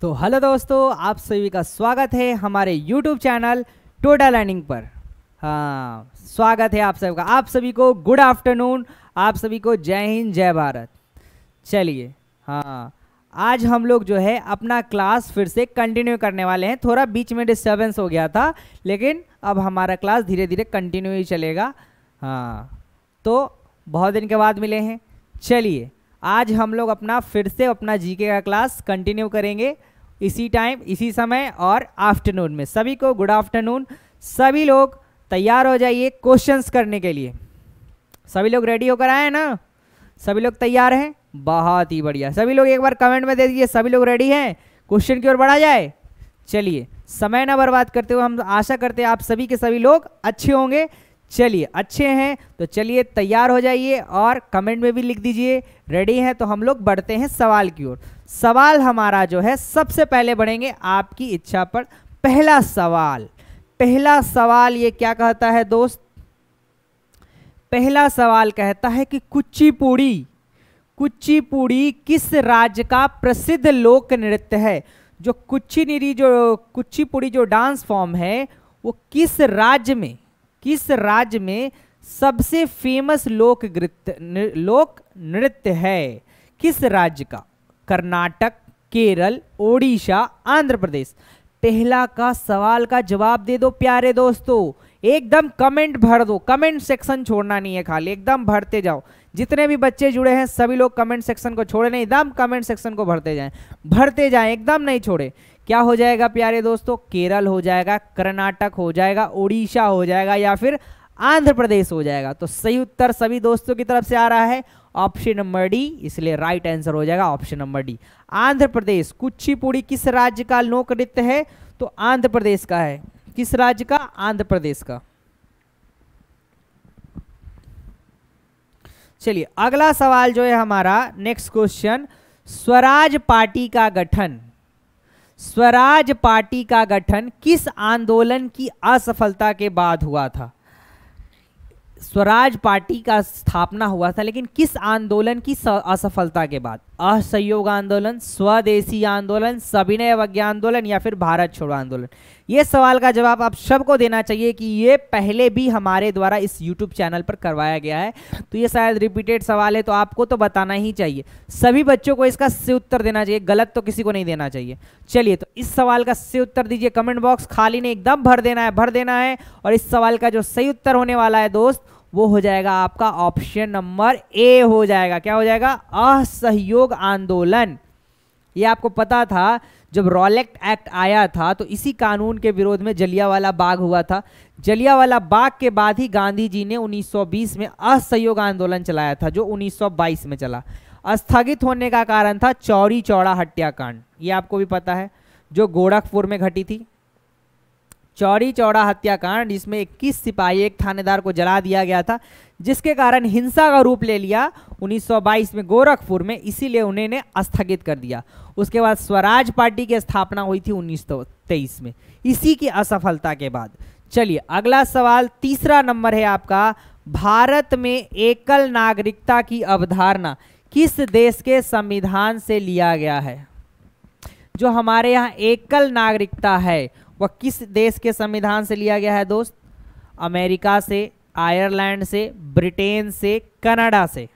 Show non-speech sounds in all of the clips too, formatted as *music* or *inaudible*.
तो हेलो दोस्तों आप सभी का स्वागत है हमारे यूट्यूब चैनल टोडा लर्निंग पर हाँ स्वागत है आप सबका आप सभी को गुड आफ्टरनून आप सभी को जय हिंद जय भारत चलिए हाँ आज हम लोग जो है अपना क्लास फिर से कंटिन्यू करने वाले हैं थोड़ा बीच में डिस्टर्बेंस हो गया था लेकिन अब हमारा क्लास धीरे धीरे कंटिन्यू ही चलेगा हाँ तो बहुत दिन के बाद मिले हैं चलिए आज हम लोग अपना फिर से अपना जीके का क्लास कंटिन्यू करेंगे इसी टाइम इसी समय और आफ्टरनून में सभी को गुड आफ्टरनून सभी लोग तैयार हो जाइए क्वेश्चंस करने के लिए सभी लोग रेडी होकर आए हैं ना सभी लोग तैयार हैं बहुत ही बढ़िया सभी लोग एक बार कमेंट में दे दीजिए सभी लोग रेडी हैं क्वेश्चन की ओर बढ़ा जाए चलिए समय ना बर्बाद करते हुए हम आशा करते हैं आप सभी के सभी लोग अच्छे होंगे चलिए अच्छे हैं तो चलिए तैयार हो जाइए और कमेंट में भी लिख दीजिए रेडी हैं तो हम लोग बढ़ते हैं सवाल की ओर सवाल हमारा जो है सबसे पहले बढ़ेंगे आपकी इच्छा पर पहला सवाल पहला सवाल ये क्या कहता है दोस्त पहला सवाल कहता है कि कुचिपुड़ी कुचिपुड़ी किस राज्य का प्रसिद्ध लोक नृत्य है जो कुचिनिरी जो कुचिपुड़ी जो डांस फॉर्म है वो किस राज्य में किस राज्य में सबसे फेमस लोक नृत्य लोक नृत्य है किस राज्य का कर्नाटक केरल ओडिशा आंध्र प्रदेश पहला का सवाल का जवाब दे दो प्यारे दोस्तों एकदम कमेंट भर दो कमेंट सेक्शन छोड़ना नहीं है खाली एकदम भरते जाओ जितने भी बच्चे जुड़े हैं सभी लोग कमेंट सेक्शन को छोड़े नहीं एकदम कमेंट सेक्शन को भरते जाएं भरते जाएं एकदम नहीं छोड़े क्या हो जाएगा प्यारे दोस्तों केरल हो जाएगा कर्नाटक हो जाएगा ओडिशा हो जाएगा या फिर आंध्र प्रदेश हो जाएगा तो सही उत्तर सभी दोस्तों की तरफ से आ रहा है ऑप्शन नंबर डी इसलिए राइट आंसर हो जाएगा option number D Andhra Pradesh Kuchipudi किस राज्य का लोक नृत्य है तो आंध्र प्रदेश का है किस राज्य का आंध्र प्रदेश का चलिए अगला सवाल जो है हमारा नेक्स्ट क्वेश्चन स्वराज पार्टी का गठन स्वराज पार्टी का गठन किस आंदोलन की असफलता के बाद हुआ था स्वराज पार्टी का स्थापना हुआ था लेकिन किस आंदोलन की असफलता के बाद असहयोग आंदोलन स्वदेशी आंदोलन सविनय अवज्ञा आंदोलन या फिर भारत छोड़ो आंदोलन ये सवाल का जवाब आप सबको देना चाहिए कि ये पहले भी हमारे द्वारा इस YouTube चैनल पर करवाया गया है तो ये शायद रिपीटेड सवाल है तो आपको तो बताना ही चाहिए सभी बच्चों को इसका से उत्तर देना चाहिए गलत तो किसी को नहीं देना चाहिए चलिए तो इस सवाल का से उत्तर दीजिए कमेंट बॉक्स खाली ने एकदम भर देना है भर देना है और इस सवाल का जो सही उत्तर होने वाला है दोस्त वो हो जाएगा आपका ऑप्शन नंबर ए हो जाएगा क्या हो जाएगा असहयोग आंदोलन ये आपको पता था जब रॉलेक्ट एक्ट आया था तो इसी कानून के विरोध में जलियावाला बाग हुआ था जलियावाला बाग के बाद ही गांधी जी ने 1920 में असहयोग आंदोलन चलाया था जो 1922 में चला स्थगित होने का कारण था चौरी चौड़ा हत्याकांड ये आपको भी पता है जो गोरखपुर में घटी थी चौरी चौड़ा हत्याकांड जिसमें इक्कीस सिपाही एक थानेदार को जला दिया गया था जिसके कारण हिंसा का रूप ले लिया 1922 में गोरखपुर में इसीलिए उन्हें स्थगित कर दिया उसके बाद स्वराज पार्टी की स्थापना हुई थी उन्नीस में इसी की असफलता के बाद चलिए अगला सवाल तीसरा नंबर है आपका भारत में एकल नागरिकता की अवधारणा किस देश के संविधान से लिया गया है जो हमारे यहाँ एकल नागरिकता है वह किस देश के संविधान से लिया गया है दोस्त अमेरिका से आयरलैंड से ब्रिटेन से कनाडा से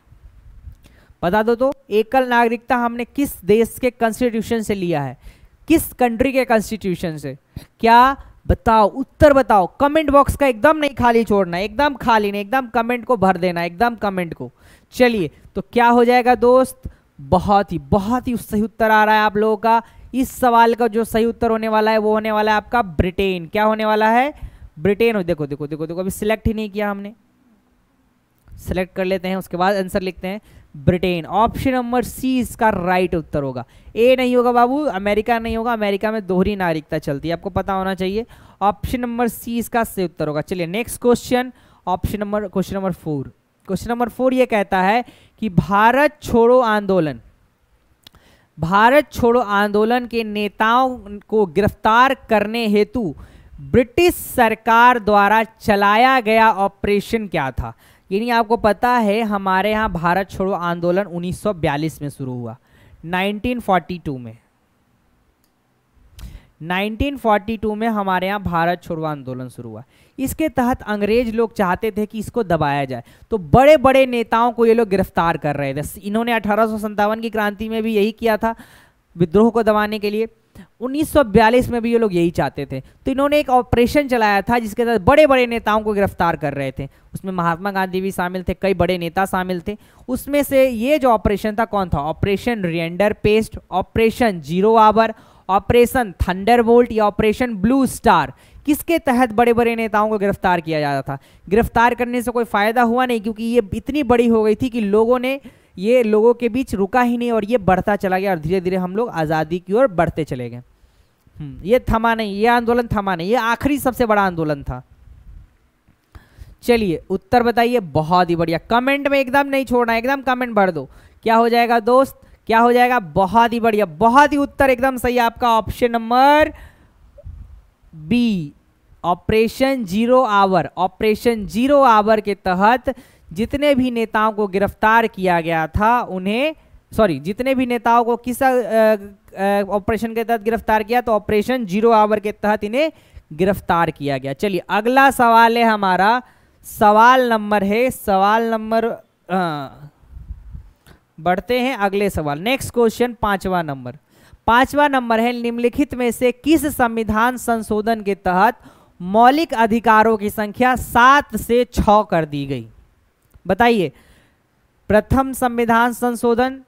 बता दो तो एकल नागरिकता हमने किस देश के कॉन्स्टिट्यूशन से लिया है किस कंट्री के कॉन्स्टिट्यूशन से क्या बताओ उत्तर बताओ कमेंट बॉक्स का एकदम नहीं खाली छोड़ना एकदम खाली नहीं एकदम कमेंट को भर देना एकदम कमेंट को चलिए तो क्या हो जाएगा दोस्त बहुत ही बहुत ही सही उत्तर आ रहा है आप लोगों का इस सवाल का जो सही उत्तर होने वाला है वो होने वाला है आपका ब्रिटेन क्या होने वाला है ब्रिटेन हो देखो देखो देखो देखो अभी सिलेक्ट ही नहीं किया हमने सेलेक्ट कर लेते हैं उसके बाद आंसर लिखते हैं ब्रिटेन ऑप्शन नंबर सी इसका राइट उत्तर होगा ए नहीं होगा बाबू अमेरिका नहीं होगा अमेरिका में दोहरी नागरिकता चलती है आपको पता होना चाहिए ऑप्शन नंबर सी इसका सही उत्तर होगा चलिए next question option number question number four question number four ये कहता है कि भारत छोड़ो आंदोलन भारत छोड़ो आंदोलन के नेताओं को गिरफ्तार करने हेतु ब्रिटिश सरकार द्वारा चलाया गया ऑपरेशन क्या था यानी आपको पता है हमारे यहाँ भारत छोड़ो आंदोलन 1942 में शुरू हुआ 1942 में 1942 में हमारे यहाँ भारत छोड़ो आंदोलन शुरू हुआ इसके तहत अंग्रेज लोग चाहते थे कि इसको दबाया जाए तो बड़े बड़े नेताओं को ये लोग गिरफ्तार कर रहे थे इन्होंने अठारह की क्रांति में भी यही किया था विद्रोह को दबाने के लिए 1942 में भी ये लोग यही चाहते थे तो इन्होंने एक ऑपरेशन चलाया था जिसके तहत बड़े बड़े नेताओं को गिरफ्तार कर रहे थे उसमें महात्मा गांधी भी शामिल थे कई बड़े नेता शामिल थे उसमें से ये जो ऑपरेशन था कौन था ऑपरेशन रियंडर पेस्ट operation zero hour operation thunderbolt या ऑपरेशन ब्लू स्टार किसके तहत बड़े बड़े नेताओं को गिरफ्तार किया जाता था गिरफ्तार करने से कोई फ़ायदा हुआ नहीं क्योंकि ये इतनी बड़ी हो गई थी कि लोगों ने ये लोगों के बीच रुका ही नहीं और ये बढ़ता चला गया और धीरे धीरे हम लोग आज़ादी की ओर बढ़ते चले गए हम्म, ये थमा नहीं ये आंदोलन थमा नहीं ये आखिरी सबसे बड़ा आंदोलन था चलिए उत्तर बताइए बहुत ही बढ़िया कमेंट में एकदम नहीं छोड़ना एकदम कमेंट भर दो क्या हो जाएगा दोस्त क्या हो जाएगा बहुत ही बढ़िया बहुत ही उत्तर एकदम सही आपका option number B operation zero hour operation zero hour के तहत जितने भी नेताओं को गिरफ्तार किया गया था उन्हें सॉरी जितने भी नेताओं को किस ऑपरेशन के तहत गिरफ्तार किया तो ऑपरेशन जीरो आवर के तहत इन्हें गिरफ्तार किया गया चलिए अगला सवाल है हमारा सवाल नंबर है सवाल नंबर बढ़ते हैं अगले सवाल नेक्स्ट क्वेश्चन पांचवा नंबर पांचवा नंबर है निम्नलिखित में से किस संविधान संशोधन के तहत मौलिक अधिकारों की संख्या सात से छ कर दी गई बताइए प्रथम संविधान संशोधन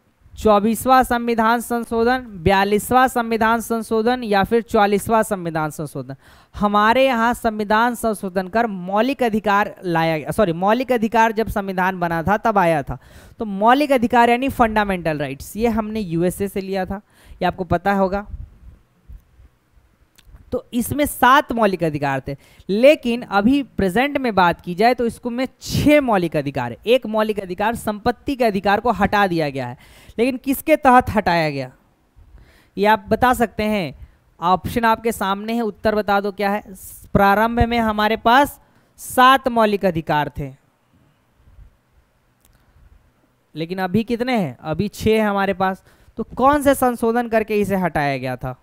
चौबीसवा संविधान संशोधन बयालीसवां संविधान संशोधन या फिर चौलीसवा संविधान संशोधन हमारे यहाँ संविधान संशोधन कर मौलिक अधिकार लाया गया सॉरी मौलिक अधिकार जब संविधान बना था तब आया था तो मौलिक अधिकार यानी फंडामेंटल राइट्स ये हमने यूएसए से लिया था ये आपको पता होगा तो इसमें सात मौलिक अधिकार थे लेकिन अभी प्रेजेंट में बात की जाए तो इसको में छह मौलिक अधिकार है एक मौलिक अधिकार संपत्ति के अधिकार को हटा दिया गया है लेकिन किसके तहत हटाया गया ये आप बता सकते हैं ऑप्शन आपके सामने है उत्तर बता दो क्या है प्रारंभ में हमारे पास सात मौलिक अधिकार थे लेकिन अभी कितने हैं अभी है हमारे पास तो कौन से संशोधन करके इसे हटाया गया था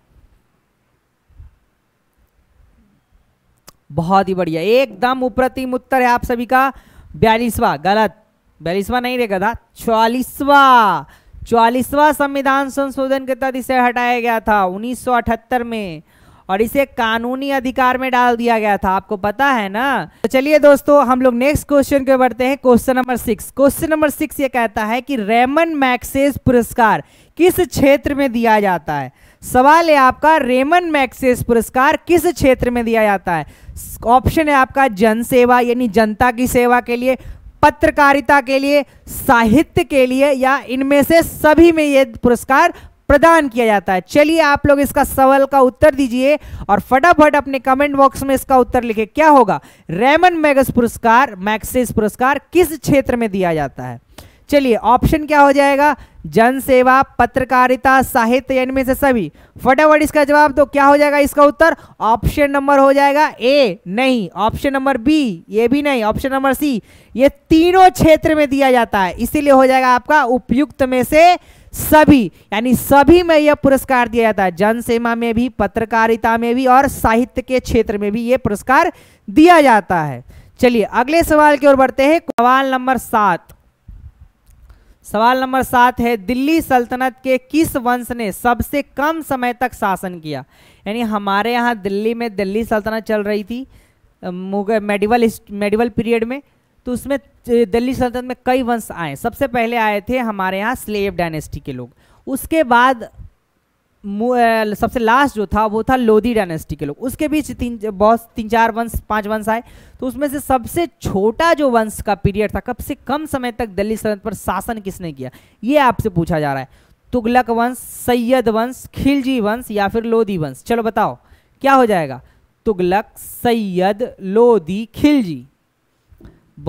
बहुत ही बढ़िया एकदम उप्रतिम उत्तर है आप सभी का बयालीसवा गलत बयालीसवा नहीं देखा था चौलीसवा चौलीसवा संविधान संशोधन के तहत इसे हटाया गया था 1978 में और इसे कानूनी अधिकार में डाल दिया गया था आपको पता है ना तो चलिए दोस्तों हम लोग नेक्स्ट क्वेश्चन पे बढ़ते हैं question number six question number six ये कहता है कि रेमन मैक्सेस पुरस्कार किस क्षेत्र में दिया जाता है सवाल है आपका रेमन मैक्सेस पुरस्कार किस क्षेत्र में दिया जाता है ऑप्शन है आपका जनसेवा यानी जनता की सेवा के लिए पत्रकारिता के लिए साहित्य के लिए या इनमें से सभी में यह पुरस्कार प्रदान किया जाता है चलिए आप लोग इसका सवाल का उत्तर दीजिए और फटाफट अपने कमेंट बॉक्स में इसका उत्तर लिखे क्या होगा रेमन मैगस पुरस्कार मैक्सिस पुरस्कार किस क्षेत्र में दिया जाता है चलिए ऑप्शन क्या हो जाएगा जनसेवा पत्रकारिता साहित्य इनमें से सभी फटाफट इसका जवाब तो क्या हो जाएगा इसका उत्तर ऑप्शन नंबर हो जाएगा ए नहीं ऑप्शन नंबर बी ये भी नहीं ऑप्शन नंबर सी ये तीनों क्षेत्र में दिया जाता है इसीलिए हो जाएगा आपका उपयुक्त में से सभी यानी सभी में यह पुरस्कार दिया जाता है जनसेवा में भी पत्रकारिता में भी और साहित्य के क्षेत्र में भी यह पुरस्कार दिया जाता है चलिए अगले सवाल की ओर बढ़ते हैं सवाल नंबर सात सवाल नंबर सात है दिल्ली सल्तनत के किस वंश ने सबसे कम समय तक शासन किया यानी हमारे यहाँ दिल्ली में दिल्ली सल्तनत चल रही थी मुगल मेडिवल मेडिवल पीरियड में तो उसमें दिल्ली सल्तनत में कई वंश आए सबसे पहले आए थे हमारे यहाँ स्लेव डायनेस्टी के लोग उसके बाद सबसे लास्ट जो था वो था लोधी डायनेस्टी के लोग उसके बीच तीन बहुत तीन चार वंश पांच वंश आए तो उसमें से सबसे छोटा जो वंश का पीरियड था कब से कम समय तक दिल्ली सल्तनत पर शासन किसने किया ये आपसे पूछा जा रहा है तुगलक वंश सैयद वंश खिलजी वंश या फिर लोधी वंश चलो बताओ क्या हो जाएगा तुगलक सैयद लोधी खिलजी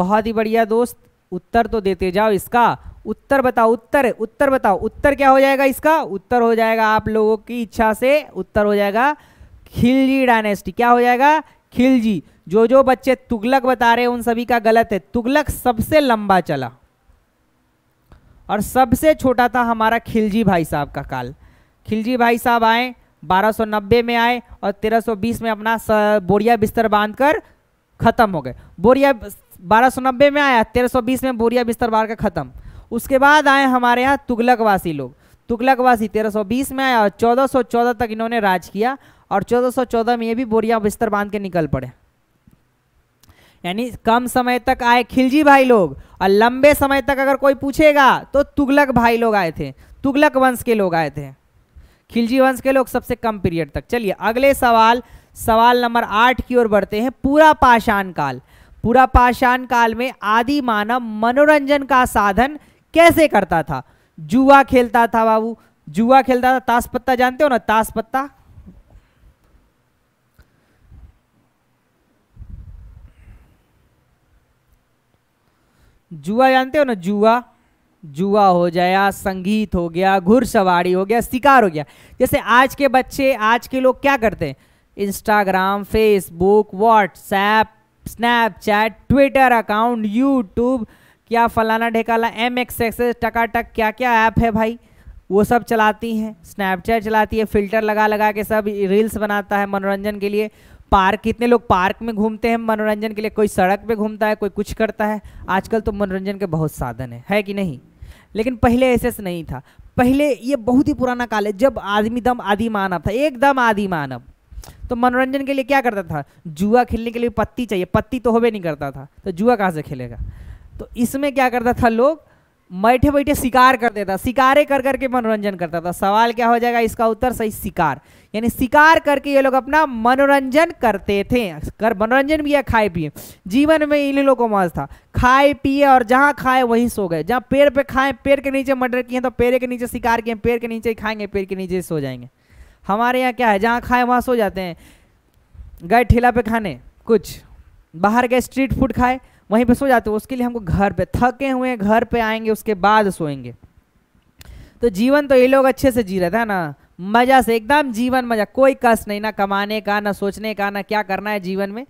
बहुत ही बढ़िया दोस्त उत्तर तो देते जाओ इसका उत्तर बताओ उत्तर उत्तर बताओ उत्तर क्या हो जाएगा इसका उत्तर हो जाएगा आप लोगों की इच्छा से उत्तर हो जाएगा खिलजी डायनेस्टी क्या हो जाएगा खिलजी जो जो बच्चे तुगलक बता रहे हैं उन सभी का गलत है तुगलक सबसे लंबा चला और सबसे छोटा था हमारा खिलजी भाई साहब का काल खिलजी भाई साहब आए 1290 में आए और 1320 में अपना बोरिया बिस्तर बांधकर खत्म हो गए बोरिया 1290 में आया 1320 में बोरिया बिस्तर बांध कर खत्म उसके बाद आए हमारे यहाँ तुगलकवासी लोग तुगलकवासी 1320 में आया और 1414 तक इन्होंने राज किया और 1414 में ये भी बोरिया बिस्तर बांध के निकल पड़े यानी कम समय तक आए खिलजी भाई लोग और लंबे समय तक अगर कोई पूछेगा तो तुगलक भाई लोग आए थे तुगलक वंश के लोग आए थे खिलजी वंश के लोग सबसे कम पीरियड तक चलिए अगले सवाल सवाल नंबर आठ की ओर बढ़ते हैं पूरा पाषाण काल पूरा पाषाण काल में आदि मानव मनोरंजन का साधन कैसे करता था जुआ खेलता था बाबू जुआ खेलता था ताश पत्ता जानते हो ना ताश पत्ता जुआ जानते हो ना जुआ जुआ हो जाया संगीत हो गया घुड़सवारी हो गया शिकार हो गया जैसे आज के बच्चे आज के लोग क्या करते हैं Instagram Facebook WhatsApp Snapchat Twitter account YouTube क्या फलाना ढेकाला एम एक्स एक्सेस टक क्या क्या ऐप है भाई वो सब चलाती हैं स्नैपचैट चलाती है फिल्टर लगा लगा के सब रील्स बनाता है मनोरंजन के लिए पार्क कितने लोग पार्क में घूमते हैं मनोरंजन के लिए कोई सड़क पे घूमता है कोई कुछ करता है आजकल तो मनोरंजन के बहुत साधन है है कि नहीं लेकिन पहले ऐसे नहीं था पहले ये बहुत ही पुराना काल है जब आदमी दम आदि मानव था एकदम आदि मानव तो मनोरंजन के लिए क्या करता था जुआ खेलने के लिए पत्ती चाहिए पत्ती तो होबे नहीं करता था तो जुआ कहाँ से खेलेगा तो इसमें क्या करता था लोग बैठे बैठे शिकार कर देता शिकारे कर करके मनोरंजन करता था सवाल क्या हो जाएगा इसका उत्तर सही शिकार यानी शिकार करके ये लोग अपना मनोरंजन करते थे कर मनोरंजन भी है खाए पिए जीवन में इन लोगों को मज़ था खाए पिए और जहाँ खाए वहीं सो गए जहाँ पेड़ पे खाएं पेड़ के नीचे मर्डर किए तो पेड़ के नीचे शिकार किए पेड़ के नीचे खाएंगे पेड़ के नीचे सो जाएंगे हमारे यहाँ क्या है जहाँ खाए वहाँ सो जाते हैं गए ठेला पे खाने कुछ बाहर गए स्ट्रीट फूड खाए वहीं पे सो जाते हो उसके लिए हमको घर पे थके हुए घर पे आएंगे उसके बाद सोएंगे तो जीवन तो ये लोग अच्छे से जी रहे थे ना मज़ा से एकदम जीवन मज़ा कोई कष्ट नहीं ना कमाने का ना सोचने का ना क्या करना है जीवन में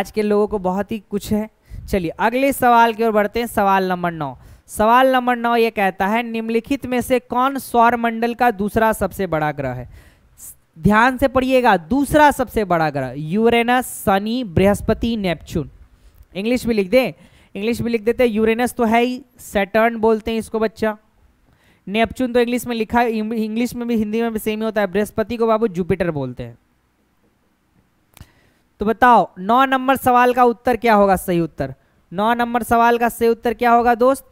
आज के लोगों को बहुत ही कुछ है चलिए अगले सवाल की ओर बढ़ते हैं सवाल नंबर नौ सवाल नंबर नौ ये कहता है निम्नलिखित में से कौन सौर मंडल का दूसरा सबसे बड़ा ग्रह है ध्यान से पढ़िएगा दूसरा सबसे बड़ा ग्रह यूरेनस शनि बृहस्पति नेपच्यून इंग्लिश भी लिख दे इंग्लिश भी लिख देते हैं यूरेनस तो है ही सेटर्न बोलते हैं इसको बच्चा नेपचून तो इंग्लिश में लिखा इंग्लिश में भी हिंदी में भी सेम ही होता है बृहस्पति को बाबू जुपिटर बोलते हैं तो बताओ नौ नंबर सवाल का उत्तर क्या होगा सही उत्तर नौ नंबर सवाल का सही उत्तर क्या होगा दोस्त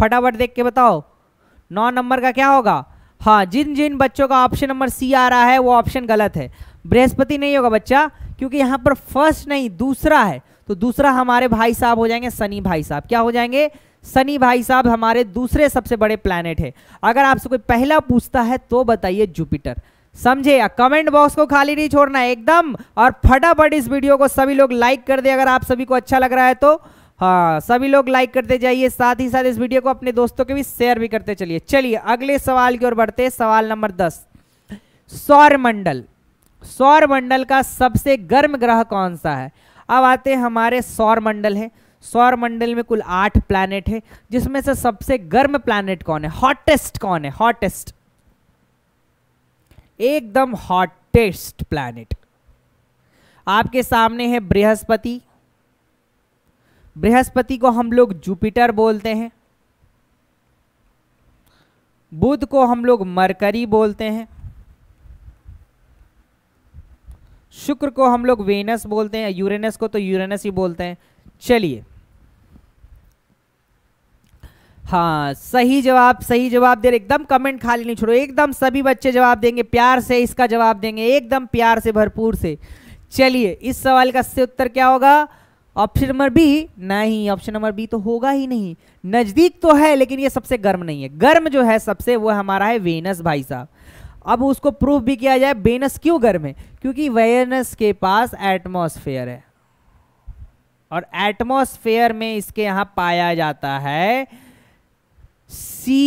फटाफट देख के बताओ नौ नंबर का क्या होगा हाँ जिन जिन बच्चों का ऑप्शन नंबर सी आ रहा है वो ऑप्शन गलत है बृहस्पति नहीं होगा बच्चा क्योंकि यहाँ पर फर्स्ट नहीं दूसरा है तो दूसरा हमारे भाई साहब हो जाएंगे सनी भाई साहब क्या हो जाएंगे सनी भाई साहब हमारे दूसरे सबसे बड़े प्लैनेट है अगर आपसे कोई पहला पूछता है तो बताइए जुपिटर समझे कमेंट बॉक्स को खाली नहीं छोड़ना एकदम और फटाफट इस वीडियो को सभी लोग लाइक कर दे अगर आप सभी को अच्छा लग रहा है तो हाँ सभी लोग लाइक करते जाइए साथ ही साथ इस वीडियो को अपने दोस्तों के भी शेयर भी करते चलिए चलिए अगले सवाल की ओर बढ़ते हैं सवाल नंबर दस सौरमंडल सौरमंडल का सबसे गर्म ग्रह कौन सा है अब आते हैं हमारे सौर मंडल है सौर मंडल में कुल आठ प्लैनेट है जिसमें से सबसे गर्म प्लैनेट कौन है हॉटेस्ट कौन है हॉटेस्ट एकदम हॉटेस्ट प्लैनेट आपके सामने है बृहस्पति बृहस्पति को हम लोग जुपिटर बोलते हैं बुध को हम लोग मरकरी बोलते हैं शुक्र को हम लोग वेनस बोलते हैं यूरेनस को तो यूरेनस ही बोलते हैं चलिए हाँ सही जवाब सही जवाब दे रहे एकदम कमेंट खाली नहीं छोड़ो एकदम सभी बच्चे जवाब देंगे प्यार से इसका जवाब देंगे एकदम प्यार से भरपूर से चलिए इस सवाल का सही उत्तर क्या होगा ऑप्शन नंबर बी नहीं ऑप्शन नंबर बी तो होगा ही नहीं नज़दीक तो है लेकिन ये सबसे गर्म नहीं है गर्म जो है सबसे वो हमारा है वेनस भाई साहब अब उसको प्रूफ भी किया जाए बेनस क्यों घर में क्योंकि वेनस के पास एटमोसफेयर है और एटमोसफेयर में इसके यहां पाया जाता है सी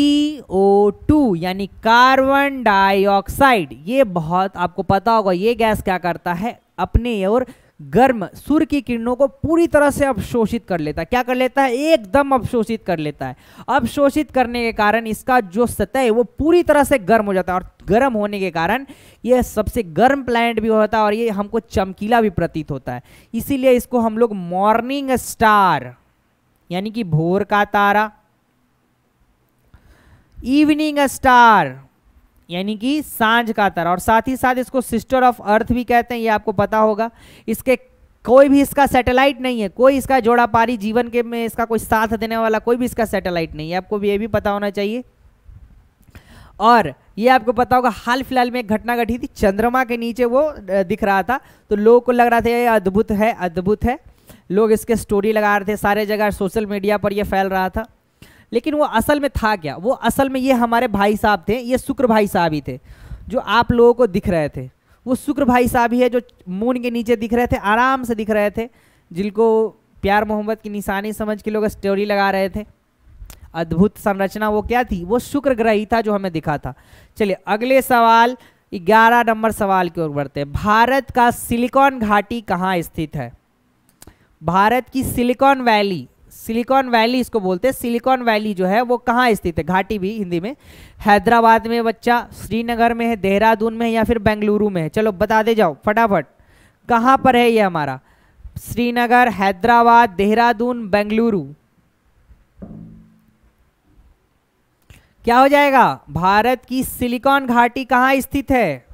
ओ टू यानी कार्बन डाइऑक्साइड ये बहुत आपको पता होगा ये गैस क्या करता है अपने और गर्म सूर्य की किरणों को पूरी तरह से अवशोषित कर लेता है क्या कर लेता है एकदम अवशोषित कर लेता है अवशोषित करने के कारण इसका जो सतह है वो पूरी तरह से गर्म हो जाता है और गर्म होने के कारण यह सबसे गर्म प्लैनेट भी होता है और ये हमको चमकीला भी प्रतीत होता है इसीलिए इसको हम लोग मॉर्निंग स्टार यानी कि भोर का तारा इवनिंग स्टार यानी कि सांझ का तरह और साथ ही साथ इसको सिस्टर ऑफ अर्थ भी कहते हैं ये आपको पता होगा इसके कोई भी इसका सैटेलाइट नहीं है कोई इसका जोड़ा पारी जीवन के में इसका कोई साथ देने वाला कोई भी इसका सैटेलाइट नहीं है आपको भी ये भी पता होना चाहिए और ये आपको पता होगा हाल फिलहाल में एक घटना घटी थी चंद्रमा के नीचे वो दिख रहा था तो लोगों को लग रहा था ये अद्भुत है अद्भुत है लोग इसके स्टोरी लगा रहे थे सारे जगह सोशल मीडिया पर ये फैल रहा था लेकिन वो असल में था क्या वो असल में ये हमारे भाई साहब थे ये शुक्र भाई साहब ही थे जो आप लोगों को दिख रहे थे वो शुक्र भाई साहब ही है जो मून के नीचे दिख रहे थे आराम से दिख रहे थे जिनको प्यार मोहम्मद की निशानी समझ के लोग स्टोरी लगा रहे थे अद्भुत संरचना वो क्या थी वो शुक्र ग्रह ही था जो हमें दिखा था चलिए अगले सवाल ग्यारह नंबर सवाल की ओर बढ़ते हैं भारत का सिलिकॉन घाटी कहाँ स्थित है भारत की सिलिकॉन वैली सिलिकॉन वैली इसको बोलते हैं सिलिकॉन वैली जो है वो कहाँ स्थित है घाटी भी हिंदी में हैदराबाद में बच्चा श्रीनगर में है देहरादून में है या फिर बेंगलुरु में है चलो बता दे जाओ फटाफट कहाँ पर है ये हमारा श्रीनगर हैदराबाद देहरादून बेंगलुरु क्या हो जाएगा भारत की सिलिकॉन घाटी कहाँ स्थित है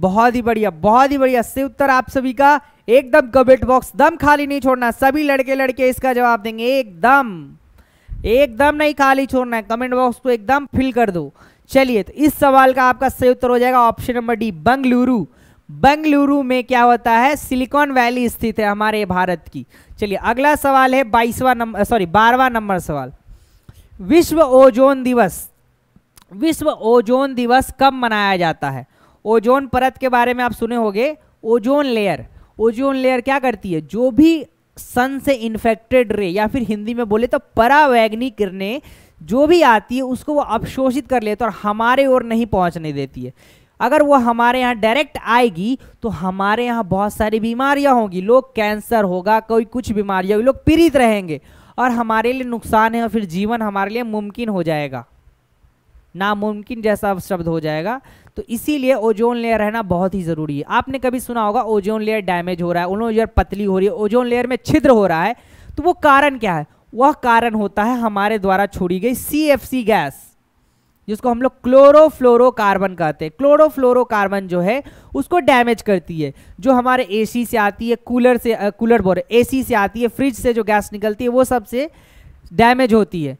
बहुत ही बढ़िया बहुत ही बढ़िया सही उत्तर आप सभी का एकदम कमेंट बॉक्स दम खाली नहीं छोड़ना सभी लड़के लड़के इसका जवाब देंगे एकदम एकदम नहीं खाली छोड़ना है कमेंट बॉक्स को एकदम फिल कर दो चलिए तो इस सवाल का आपका सही उत्तर हो जाएगा option number D Bengaluru Bengaluru में क्या होता है सिलिकॉन वैली स्थित है हमारे भारत की चलिए अगला सवाल है बाईसवा नंबर सॉरी बारवा नंबर सवाल विश्व ओजोन दिवस विश्व ओजोन दिवस कब मनाया जाता है ओजोन परत के बारे में आप सुने होंगे ओजोन लेयर ओजोन लेयर क्या करती है जो भी सन से इन्फेक्टेड रे या फिर हिंदी में बोले तो परावैग्नि किरणें जो भी आती है उसको वो अवशोषित कर लेते और हमारे ओर नहीं पहुंचने देती है अगर वो हमारे यहाँ डायरेक्ट आएगी तो हमारे यहाँ बहुत सारी बीमारियाँ होंगी लोग कैंसर होगा कोई कुछ बीमारियाँ होगी लोग पीड़ित रहेंगे और हमारे लिए नुकसान है और फिर जीवन हमारे लिए मुमकिन हो जाएगा नामुमकिन जैसा शब्द हो जाएगा तो इसीलिए ओजोन लेयर रहना बहुत ही ज़रूरी है आपने कभी सुना होगा ओजोन लेयर डैमेज हो रहा है ओजोन लेयर पतली हो रही है ओजोन लेयर में छिद्र हो रहा है तो वो कारण क्या है वह कारण होता है हमारे द्वारा छोड़ी गई सी गैस जिसको हम लोग क्लोरोफ्लोरोकार्बन कहते हैं क्लोरोफ्लोरोकार्बन जो है उसको डैमेज करती है जो हमारे एसी से आती है कूलर से आ, कूलर बोल एसी से आती है फ्रिज से जो गैस निकलती है वो सबसे डैमेज होती है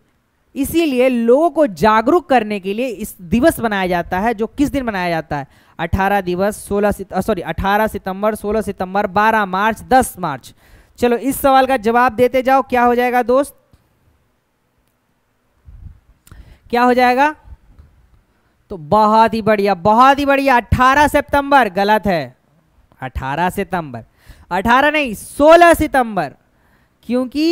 इसीलिए लोगों को जागरूक करने के लिए इस दिवस मनाया जाता है जो किस दिन मनाया जाता है 18 दिवस 16 सॉरी 18 सितंबर 16 सितंबर 12 मार्च 10 मार्च चलो इस सवाल का जवाब देते जाओ क्या हो जाएगा दोस्त क्या हो जाएगा तो बहुत ही बढ़िया बहुत ही बढ़िया 18 सितंबर गलत है 18 सितंबर 18 नहीं 16 सितंबर क्योंकि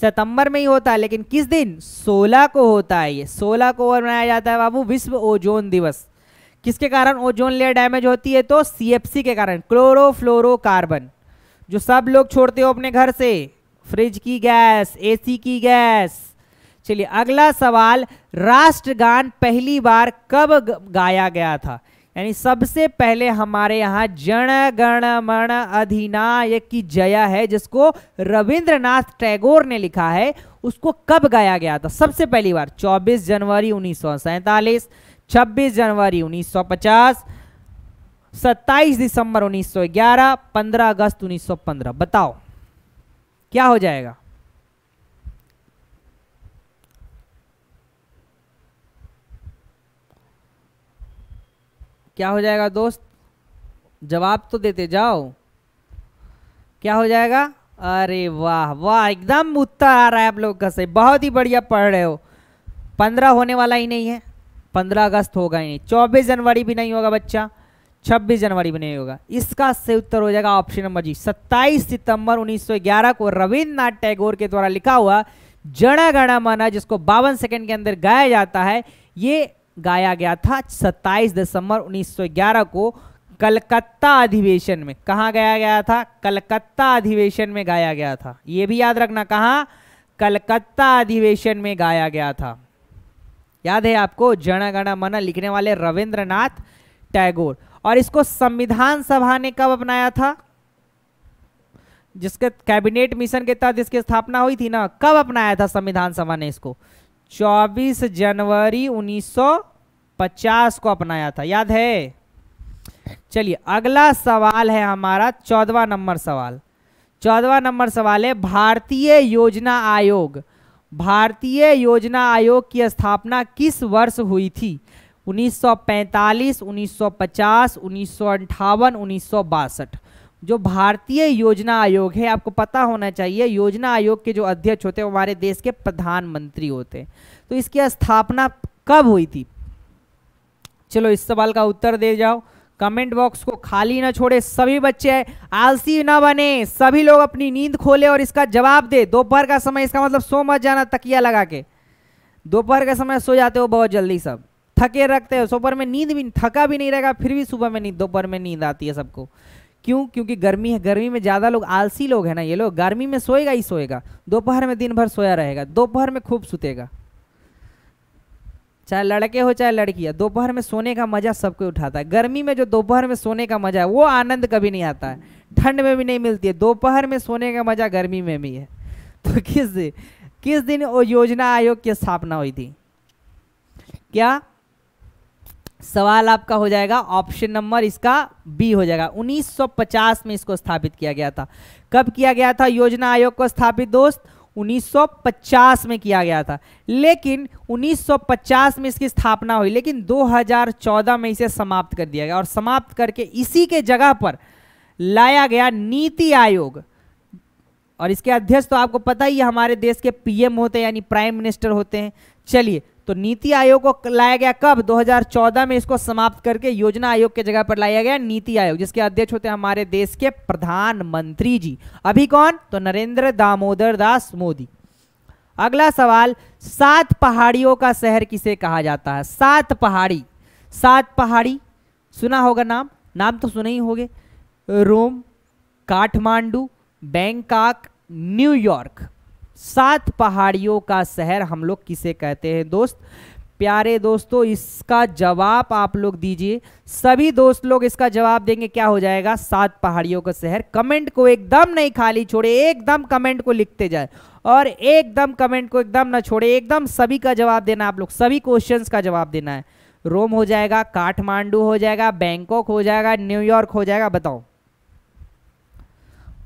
सितंबर में ही होता है लेकिन किस दिन 16 को होता है ये 16 को और मनाया जाता है बाबू विश्व ओजोन दिवस किसके कारण ओजोन लेयर डैमेज होती है तो सी के कारण क्लोरोफ्लोरोकार्बन जो सब लोग छोड़ते हो अपने घर से फ्रिज की गैस एसी की गैस चलिए अगला सवाल राष्ट्रगान पहली बार कब गाया गया था यानी सबसे पहले हमारे यहाँ जन गण मण अधिनायक की जया है जिसको रविंद्रनाथ टैगोर ने लिखा है उसको कब गाया गया था सबसे पहली बार 24 जनवरी उन्नीस सौ 26 जनवरी 1950, 27 दिसंबर 1911, 15 अगस्त 1915 बताओ क्या हो जाएगा क्या हो जाएगा दोस्त जवाब तो देते जाओ क्या हो जाएगा अरे वाह वाह एकदम उत्तर आ रहा है आप लोग का सही बहुत ही बढ़िया पढ़ रहे हो पंद्रह होने वाला ही नहीं है पंद्रह अगस्त होगा ही नहीं चौबीस जनवरी भी नहीं होगा बच्चा छब्बीस जनवरी भी नहीं होगा इसका सही उत्तर हो जाएगा ऑप्शन नंबर जी सत्ताईस सितंबर 1911 को रविन्द्रनाथ टैगोर के द्वारा लिखा हुआ जड़ा गणा माना जिसको बावन सेकंड के अंदर गाया जाता है ये गाया गया था 27 दिसंबर 1911 को कलकत्ता अधिवेशन में कहा गाया गया था कलकत्ता अधिवेशन में गाया गया था ये भी याद रखना कहा कलकत्ता अधिवेशन में गाया गया था याद है आपको जन गण मन लिखने वाले रविंद्रनाथ टैगोर और इसको संविधान सभा ने कब अपनाया था जिसके कैबिनेट मिशन के तहत इसकी स्थापना हुई थी ना कब अपनाया था संविधान सभा ने इसको 24 जनवरी 1950 को अपनाया था याद है चलिए अगला सवाल है हमारा चौदवा नंबर सवाल चौदवा नंबर सवाल है भारतीय योजना आयोग भारतीय योजना आयोग की स्थापना किस वर्ष हुई थी 1945, 1950, उन्नीस सौ जो भारतीय योजना आयोग है आपको पता होना चाहिए योजना आयोग के जो अध्यक्ष होते हैं वो हमारे देश के प्रधानमंत्री होते हैं तो इसकी स्थापना कब हुई थी चलो इस सवाल का उत्तर दे जाओ कमेंट बॉक्स को खाली ना छोड़े सभी बच्चे आलसी ना बने सभी लोग अपनी नींद खोले और इसका जवाब दे दोपहर का समय इसका मतलब सो मत जाना तकिया लगा के दोपहर का समय सो जाते हो बहुत जल्दी सब थके रखते हो दोपहर में नींद भी थका भी नहीं रहेगा फिर भी सुबह में नींद दोपहर में नींद आती है सबको क्यों क्योंकि गर्मी है गर्मी में ज़्यादा लोग आलसी लोग हैं ना ये लोग गर्मी में सोएगा ही सोएगा दोपहर में दिन भर सोया रहेगा दोपहर में खूब सुतेगा चाहे लड़के हो चाहे लड़की हो दोपहर में सोने का मज़ा सबको उठाता है गर्मी में जो दोपहर में सोने का मज़ा है वो आनंद कभी नहीं आता है ठंड में भी नहीं मिलती है दोपहर में सोने का मज़ा गर्मी में भी है *laughs* तो किस दिन किस दिन वो योजना आयोग की स्थापना हुई थी क्या सवाल आपका हो जाएगा ऑप्शन नंबर इसका बी हो जाएगा 1950 में इसको स्थापित किया गया था कब किया गया था योजना आयोग को स्थापित दोस्त 1950 में किया गया था लेकिन 1950 में इसकी स्थापना हुई लेकिन 2014 में इसे समाप्त कर दिया गया और समाप्त करके इसी के जगह पर लाया गया नीति आयोग और इसके अध्यक्ष तो आपको पता ही हमारे देश के पीएम होते हैं यानी प्राइम मिनिस्टर होते हैं चलिए तो नीति आयोग को लाया गया कब 2014 में इसको समाप्त करके योजना आयोग के जगह पर लाया गया नीति आयोग जिसके अध्यक्ष होते हैं हमारे देश के प्रधानमंत्री जी अभी कौन तो नरेंद्र दामोदर दास मोदी अगला सवाल सात पहाड़ियों का शहर किसे कहा जाता है सात पहाड़ी सात पहाड़ी सुना होगा नाम नाम तो सुना ही होंगे रोम काठमांडू बैंकॉक न्यूयॉर्क सात पहाड़ियों का शहर हम लोग किसे कहते हैं दोस्त प्यारे दोस्तों इसका जवाब आप लोग दीजिए सभी दोस्त लोग इसका जवाब देंगे क्या हो जाएगा सात पहाड़ियों का शहर कमेंट को एकदम नहीं खाली छोड़े एकदम कमेंट को लिखते जाए और एकदम कमेंट को एकदम ना छोड़े एकदम सभी का जवाब देना आप लोग सभी क्वेश्चंस का जवाब देना है रोम हो जाएगा काठमांडू हो जाएगा बैंकॉक हो जाएगा न्यूयॉर्क हो जाएगा बताओ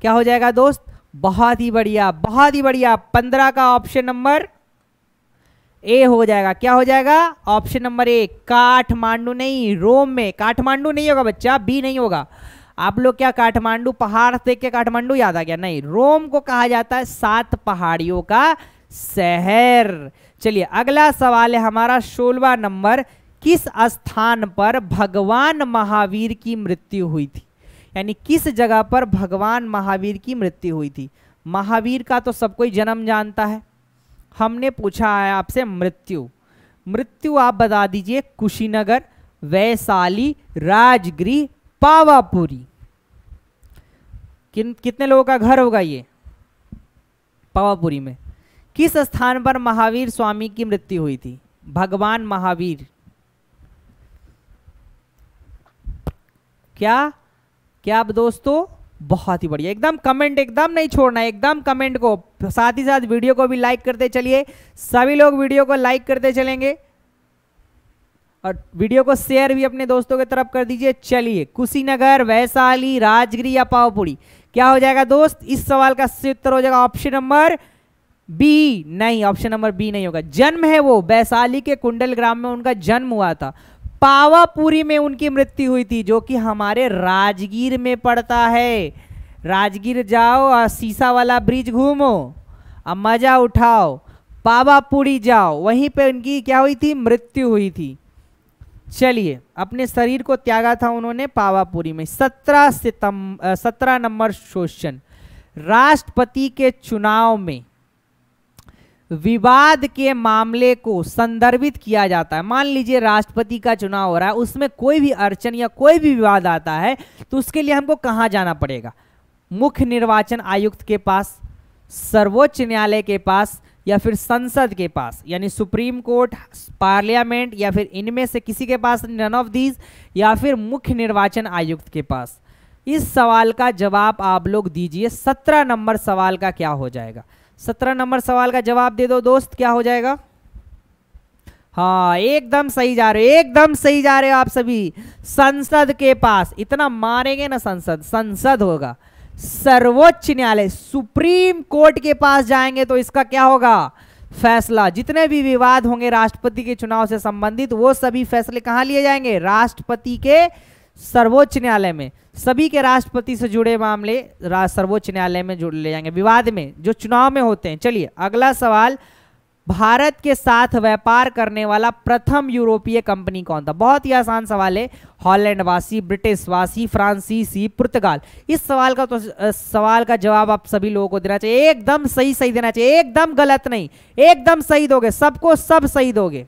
क्या हो जाएगा दोस्त बहुत ही बढ़िया बहुत ही बढ़िया पंद्रह का ऑप्शन नंबर ए हो जाएगा क्या हो जाएगा ऑप्शन नंबर ए काठमांडू नहीं रोम में काठमांडू नहीं होगा बच्चा बी नहीं होगा आप लोग क्या काठमांडू पहाड़ देख के काठमांडू याद आ गया नहीं रोम को कहा जाता है सात पहाड़ियों का शहर चलिए अगला सवाल है हमारा सोलवा नंबर किस स्थान पर भगवान महावीर की मृत्यु हुई थी यानी किस जगह पर भगवान महावीर की मृत्यु हुई थी महावीर का तो सब कोई जन्म जानता है हमने पूछा है आपसे मृत्यु मृत्यु आप बता दीजिए कुशीनगर वैशाली राजगृह पावापुरी किन कितने लोगों का घर होगा ये पावापुरी में किस स्थान पर महावीर स्वामी की मृत्यु हुई थी भगवान महावीर क्या क्या आप दोस्तों बहुत ही बढ़िया एकदम कमेंट एकदम नहीं छोड़ना एकदम कमेंट को साथ ही साथ वीडियो को भी लाइक करते चलिए सभी लोग वीडियो को लाइक करते चलेंगे और वीडियो को शेयर भी अपने दोस्तों की तरफ कर दीजिए चलिए कुशीनगर वैशाली राजगिरी या पावपुरी क्या हो जाएगा दोस्त इस सवाल का सही उत्तर हो जाएगा ऑप्शन नंबर बी नहीं ऑप्शन नंबर बी नहीं होगा जन्म है वो वैशाली के कुंडल ग्राम में उनका जन्म हुआ था पावापुरी में उनकी मृत्यु हुई थी जो कि हमारे राजगीर में पड़ता है राजगीर जाओ और सीसा वाला ब्रिज घूमो और मज़ा उठाओ पावापुरी जाओ वहीं पे उनकी क्या हुई थी मृत्यु हुई थी चलिए अपने शरीर को त्यागा था उन्होंने पावापुरी में सत्रह सितम सत्रह नंबर क्वेश्चन राष्ट्रपति के चुनाव में विवाद के मामले को संदर्भित किया जाता है मान लीजिए राष्ट्रपति का चुनाव हो रहा है उसमें कोई भी अड़चन या कोई भी विवाद आता है तो उसके लिए हमको कहाँ जाना पड़ेगा मुख्य निर्वाचन आयुक्त के पास सर्वोच्च न्यायालय के पास या फिर संसद के पास यानी सुप्रीम कोर्ट पार्लियामेंट या फिर इनमें से किसी के पास नन ऑफ दीज या फिर मुख्य निर्वाचन आयुक्त के पास इस सवाल का जवाब आप लोग दीजिए सत्रह नंबर सवाल का क्या हो जाएगा सत्रह नंबर सवाल का जवाब दे दो दोस्त क्या हो जाएगा हाँ एकदम सही जा रहे हो एकदम सही जा रहे हो आप सभी संसद के पास इतना मारेंगे ना संसद संसद होगा सर्वोच्च न्यायालय सुप्रीम कोर्ट के पास जाएंगे तो इसका क्या होगा फैसला जितने भी विवाद होंगे राष्ट्रपति के चुनाव से संबंधित वो सभी फैसले कहाँ लिए जाएंगे राष्ट्रपति के सर्वोच्च न्यायालय में सभी के राष्ट्रपति से जुड़े मामले सर्वोच्च न्यायालय में जुड़ ले जाएंगे विवाद में जो चुनाव में होते हैं चलिए अगला सवाल भारत के साथ व्यापार करने वाला प्रथम यूरोपीय कंपनी कौन था बहुत ही आसान सवाल है हॉलैंड वासी ब्रिटिश वासी फ्रांसीसी पुर्तगाल इस सवाल का तो सवाल का जवाब आप सभी लोगों को देना चाहिए एकदम सही सही देना चाहिए एकदम गलत नहीं एकदम सही दोगे सबको सब सही दोगे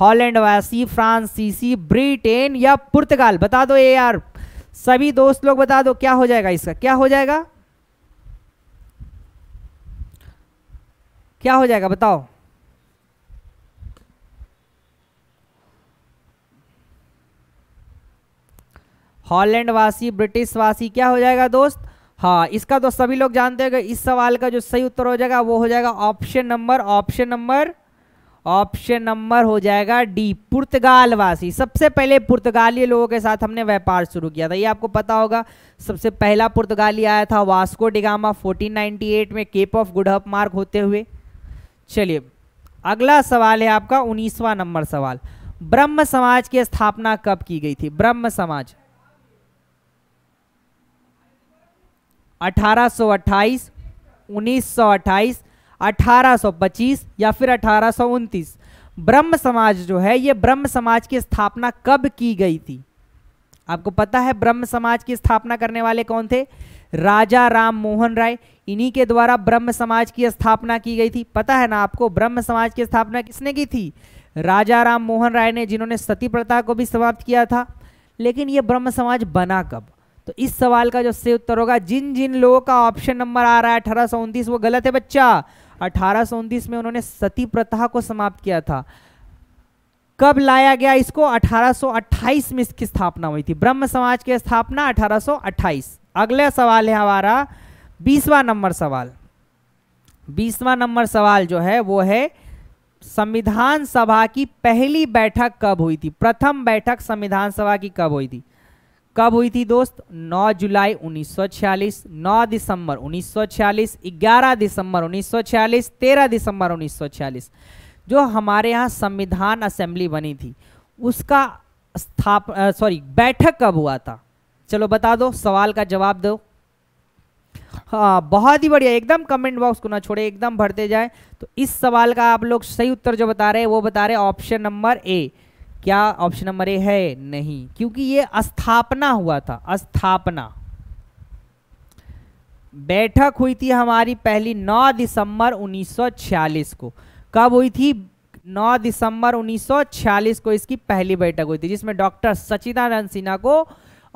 हॉलैंड वासी फ्रांसीसी ब्रिटेन या पुर्तगाल बता दो ये यार सभी दोस्त लोग बता दो क्या हो जाएगा इसका क्या हो जाएगा क्या हो जाएगा बताओ हॉलैंड वासी ब्रिटिश वासी क्या हो जाएगा दोस्त हाँ इसका तो सभी लोग जानते हैं कि इस सवाल का जो सही उत्तर हो जाएगा वो हो जाएगा option number option number option number हो जाएगा डी पुर्तगाल वासी सबसे पहले पुर्तगाली लोगों के साथ हमने व्यापार शुरू किया था ये आपको पता होगा सबसे पहला पुर्तगाली आया था वास्को डिगामा 1498 में केप ऑफ गुड मार्ग होते हुए चलिए अगला सवाल है आपका उन्नीसवा नंबर सवाल ब्रह्म समाज की स्थापना कब की गई थी ब्रह्म समाज 1828, 1928 1825 या फिर अठारह ब्रह्म समाज जो है ये ब्रह्म समाज की स्थापना कब की गई थी आपको पता है ब्रह्म समाज की स्थापना करने वाले कौन थे राजा राम मोहन राय इन्हीं के द्वारा ब्रह्म समाज की स्थापना की गई थी पता है ना आपको ब्रह्म समाज की स्थापना किसने की थी राजा राम मोहन राय ने जिन्होंने सती प्रथा को भी समाप्त किया था लेकिन ये ब्रह्म समाज बना कब तो इस सवाल का जो सही उत्तर होगा जिन जिन लोगों का ऑप्शन नंबर आ रहा है अठारह वो गलत है बच्चा अठारह में उन्होंने सती प्रथा को समाप्त किया था कब लाया गया इसको 1828 में इसकी स्थापना हुई थी ब्रह्म समाज की स्थापना 1828 अगला सवाल है हमारा बीसवा नंबर सवाल बीसवा नंबर सवाल जो है वो है संविधान सभा की पहली बैठक कब हुई थी प्रथम बैठक संविधान सभा की कब हुई थी कब हुई थी दोस्त 9 जुलाई 1946, 9 दिसंबर 1946, 11 दिसंबर 1946, 13 दिसंबर 1946 जो हमारे यहाँ संविधान असेंबली बनी थी उसका स्थाप सॉरी बैठक कब हुआ था चलो बता दो सवाल का जवाब दो हाँ बहुत ही बढ़िया एकदम कमेंट बॉक्स को ना छोड़े एकदम भरते जाए तो इस सवाल का आप लोग सही उत्तर जो बता रहे हैं वो बता रहे हैं ऑप्शन नंबर ए क्या ऑप्शन नंबर ए है नहीं क्योंकि ये स्थापना हुआ था स्थापना बैठक हुई थी हमारी पहली 9 दिसंबर 1946 को कब हुई थी 9 दिसंबर 1946 को इसकी पहली बैठक हुई थी जिसमें डॉक्टर सचिदानंद सिन्हा को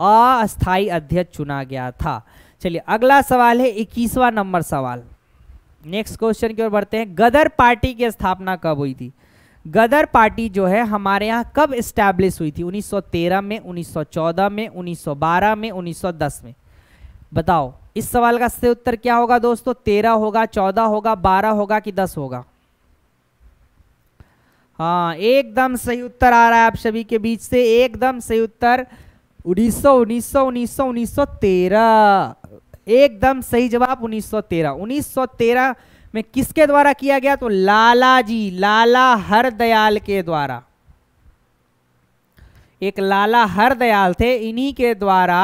अस्थाई अध्यक्ष चुना गया था चलिए अगला सवाल है इक्कीसवा नंबर सवाल नेक्स्ट क्वेश्चन की ओर बढ़ते हैं गदर पार्टी की स्थापना कब हुई थी गदर पार्टी जो है हमारे यहाँ कब इस्टेब्लिश हुई थी 1913 में 1914 में 1912 में 1910 में बताओ इस सवाल का सही उत्तर क्या होगा दोस्तों तेरह होगा चौदह होगा बारह होगा कि दस होगा हाँ एकदम सही उत्तर आ रहा है आप सभी के बीच से एकदम सही उत्तर उन्नीस उन्नीस उन्नीस सौ सौ सौ उन्नीस सौ तेरह एकदम सही जवाब सौ तेरह में किसके द्वारा किया गया तो लाला जी लाला हर दयाल के द्वारा एक लाला हर दयाल थे इन्हीं के द्वारा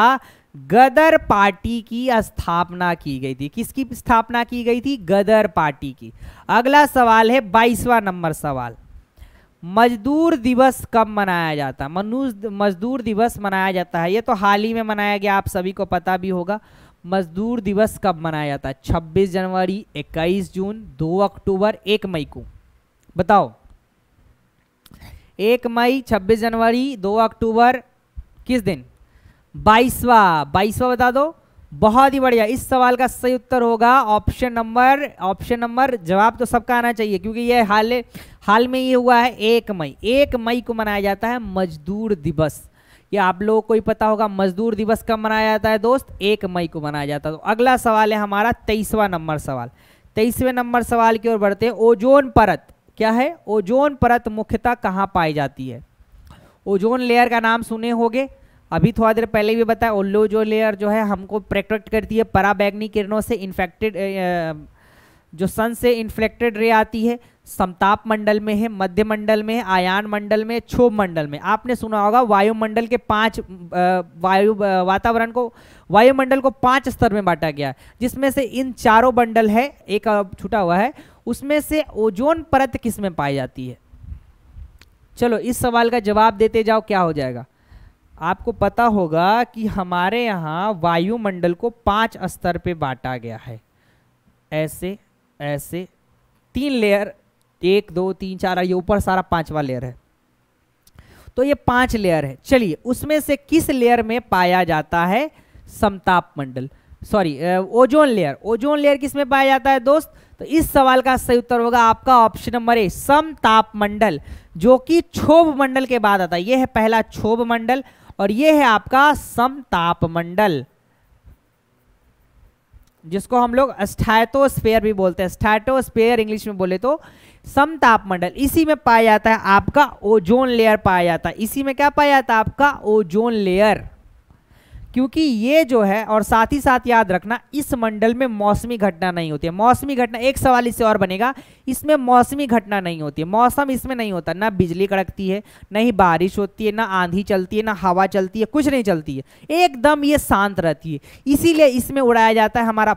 गदर पार्टी की स्थापना की गई थी किसकी स्थापना की गई थी गदर पार्टी की अगला सवाल है बाईसवा नंबर सवाल मजदूर दिवस कब मनाया जाता मनुष्य मजदूर दिवस मनाया जाता है ये तो हाल ही में मनाया गया आप सभी को पता भी होगा मजदूर दिवस कब मनाया जाता है छब्बीस जनवरी इक्कीस जून दो अक्टूबर एक मई को बताओ एक मई छब्बीस जनवरी दो अक्टूबर किस दिन बाईसवा बाईसवा बता दो बहुत ही बढ़िया इस सवाल का सही उत्तर होगा ऑप्शन नंबर ऑप्शन नंबर जवाब तो सबका आना चाहिए क्योंकि यह हाल हाल में ये हुआ है एक मई एक मई को मनाया जाता है मजदूर दिवस या आप लोगों को ही पता होगा मजदूर दिवस कब मनाया जाता है दोस्त एक मई को मनाया जाता है तो अगला सवाल है हमारा तेईसवा नंबर सवाल तेईसवें नंबर सवाल की ओर बढ़ते हैं ओजोन परत क्या है ओजोन परत मुख्यतः कहाँ पाई जाती है ओजोन लेयर का नाम सुने होंगे अभी थोड़ा देर पहले भी बताया ओल्लो जो लेयर जो है हमको प्रोटेक्ट करती है पराबैगनी किरणों से इन्फेक्टेड जो सन से इन्फ्लेक्टेड रे आती है समताप मंडल में है मध्य मंडल में आयान मंडल में क्षोभ मंडल में आपने सुना होगा वायुमंडल के पांच वायु वातावरण को वायुमंडल को पांच स्तर में बांटा गया जिसमें से इन चारों मंडल है एक छूटा हुआ है उसमें से ओजोन परत किस में पाई जाती है चलो इस सवाल का जवाब देते जाओ क्या हो जाएगा आपको पता होगा कि हमारे यहाँ वायुमंडल को पांच स्तर पे बांटा गया है ऐसे ऐसे तीन लेयर एक दो तीन चार ये ऊपर सारा पांचवा लेयर है तो ये पांच लेयर है चलिए उसमें से किस लेयर में पाया जाता है समताप मंडल sorry ozone layer ozone layer किस में पाया जाता है दोस्त तो इस सवाल का सही उत्तर होगा आपका ऑप्शन नंबर ए समताप मंडल जो कि क्षोभ मंडल के बाद आता है यह है पहला क्षोभ मंडल और यह है आपका समताप मंडल जिसको हम लोग स्टैटोस्फेयर भी बोलते हैं स्टैटोस्फेयर इंग्लिश में बोले तो समताप मंडल इसी में पाया जाता है आपका ओजोन लेयर पाया जाता है इसी में क्या पाया जाता है आपका ओजोन लेयर क्योंकि ये जो है और साथ ही साथ याद रखना इस मंडल में मौसमी घटना नहीं होती है मौसमी घटना एक सवाल इससे और बनेगा इसमें मौसमी घटना नहीं होती है मौसम इसमें नहीं होता ना बिजली कड़कती है ना ही बारिश होती है ना आंधी चलती है ना हवा चलती है कुछ नहीं चलती है एकदम ये शांत रहती है इसीलिए इसमें उड़ाया जाता है हमारा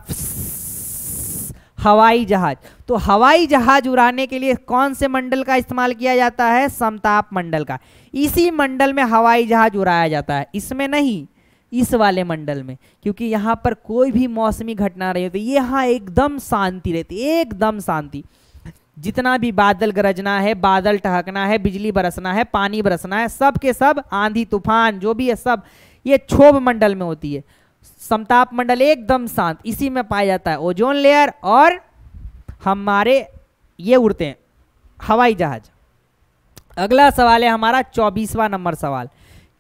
हवाई जहाज तो हवाई जहाज उड़ाने के लिए कौन से मंडल का इस्तेमाल किया जाता है समताप मंडल का इसी मंडल में हवाई जहाज उड़ाया जाता है इसमें नहीं इस वाले मंडल में क्योंकि यहाँ पर कोई भी मौसमी घटना रही होती यहाँ एकदम शांति रहती एकदम शांति जितना भी बादल गरजना है बादल टहकना है बिजली बरसना है पानी बरसना है सब के सब आंधी तूफान जो भी है सब ये क्षोभ मंडल में होती है समताप मंडल एकदम शांत इसी में पाया जाता है ओजोन लेयर और हमारे ये उड़ते हैं हवाई जहाज अगला सवाल है हमारा चौबीसवा नंबर सवाल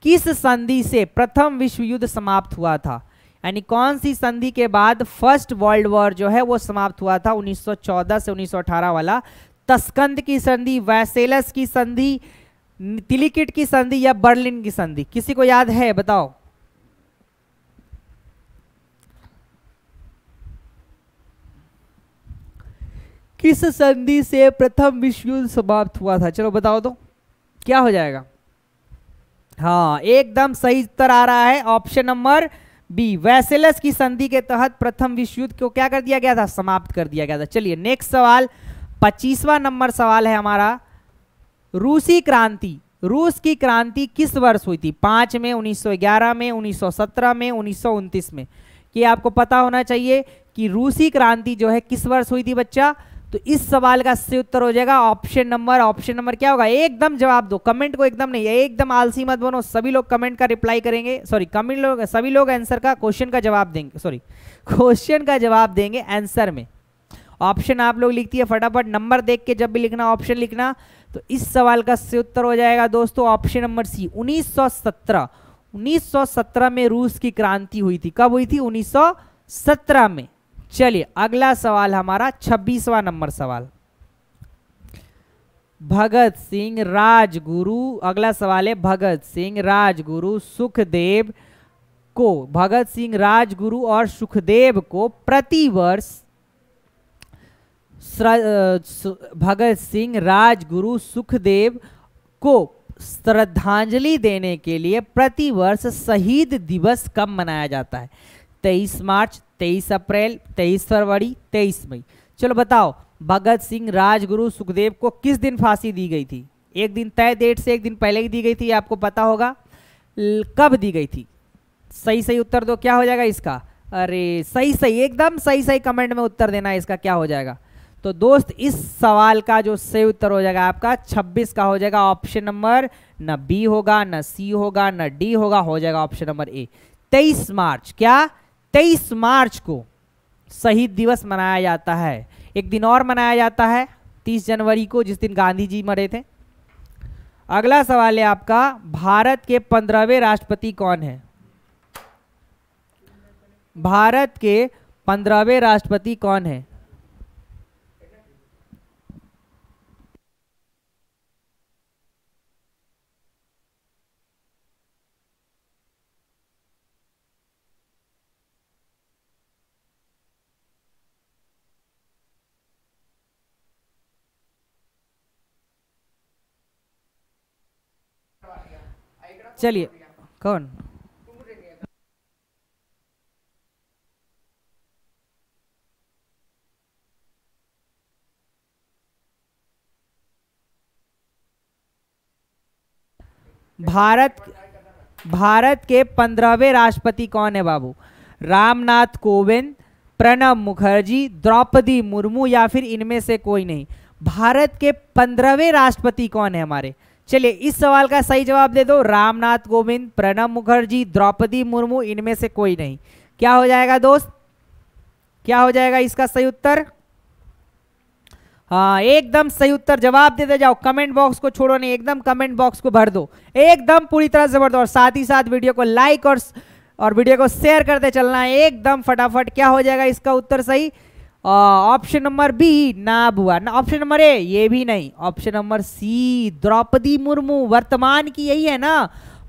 किस संधि से प्रथम विश्व युद्ध समाप्त हुआ था यानी कौन सी संधि के बाद फर्स्ट वर्ल्ड वॉर जो है वो समाप्त हुआ था 1914 से 1918 वाला तस्कंद की संधि वैसेलस की संधि तिलिकिट की संधि या बर्लिन की संधि किसी को याद है बताओ किस संधि से प्रथम विश्व युद्ध समाप्त हुआ था चलो बताओ तो क्या हो जाएगा हाँ एकदम सही उत्तर आ रहा है ऑप्शन नंबर बी वैसेलस की संधि के तहत प्रथम विश्व युद्ध को क्या कर दिया गया था समाप्त कर दिया गया था चलिए नेक्स्ट सवाल पच्चीसवा नंबर सवाल है हमारा रूसी क्रांति रूस की क्रांति किस वर्ष हुई थी पांच में 1911 में 1917 में उन्नीस में कि आपको पता होना चाहिए कि रूसी क्रांति जो है किस वर्ष हुई थी बच्चा तो इस सवाल का सही उत्तर हो जाएगा ऑप्शन नंबर ऑप्शन नंबर क्या होगा एकदम जवाब दो कमेंट को एकदम नहीं एकदम आलसी मत बनो सभी लोग कमेंट का रिप्लाई करेंगे सॉरी कमेंट लोग सभी लोग आंसर का क्वेश्चन का जवाब देंगे सॉरी क्वेश्चन का जवाब देंगे आंसर में ऑप्शन आप लोग लिखती है फटाफट नंबर देख के जब भी लिखना ऑप्शन लिखना तो इस सवाल का सही उत्तर हो जाएगा दोस्तों ऑप्शन नंबर सी 1917 1917 में रूस की क्रांति हुई थी कब हुई थी 1917 में चलिए अगला सवाल हमारा छब्बीसवा नंबर सवाल भगत सिंह राजगुरु अगला सवाल है भगत सिंह राजगुरु सुखदेव को भगत सिंह राजगुरु और सुखदेव को प्रतिवर्ष भगत सिंह राजगुरु सुखदेव को श्रद्धांजलि देने के लिए प्रतिवर्ष शहीद दिवस कब मनाया जाता है तेईस मार्च तेईस अप्रैल तेईस फरवरी तेईस मई चलो बताओ भगत सिंह राजगुरु सुखदेव को किस दिन फांसी दी गई थी एक दिन तय डेट से एक दिन पहले ही दी गई थी आपको पता होगा कब दी गई थी सही सही उत्तर दो क्या हो जाएगा इसका अरे सही सही एकदम सही सही कमेंट में उत्तर देना इसका क्या हो जाएगा तो दोस्त इस सवाल का जो सही उत्तर हो जाएगा आपका 26 का हो जाएगा ऑप्शन नंबर न बी होगा न सी होगा न डी होगा हो जाएगा ऑप्शन नंबर ए 23 मार्च क्या तेईस मार्च को शहीद दिवस मनाया जाता है एक दिन और मनाया जाता है तीस जनवरी को जिस दिन गांधी जी मरे थे अगला सवाल है आपका भारत के पंद्रहवें राष्ट्रपति कौन है भारत के पंद्रहवें राष्ट्रपति कौन है चलिए कौन भारत भारत के पंद्रहवें राष्ट्रपति कौन है बाबू रामनाथ कोविंद प्रणब मुखर्जी द्रौपदी मुर्मू या फिर इनमें से कोई नहीं भारत के पंद्रहवें राष्ट्रपति कौन है हमारे चलिए इस सवाल का सही जवाब दे दो रामनाथ कोविंद प्रणब मुखर्जी द्रौपदी मुर्मू इनमें से कोई नहीं क्या हो जाएगा दोस्त क्या हो जाएगा इसका सही उत्तर हाँ एकदम सही उत्तर जवाब देते जाओ कमेंट बॉक्स को छोड़ो नहीं एकदम कमेंट बॉक्स को भर दो एकदम पूरी तरह से भर दो और साथ ही साथ वीडियो को लाइक और और वीडियो को शेयर करते चलना है एकदम फटाफट क्या हो जाएगा इसका उत्तर सही ऑप्शन नंबर बी नाब हुआ ना ऑप्शन नंबर ए ये भी नहीं option number C Draupadi Murmu वर्तमान की यही है ना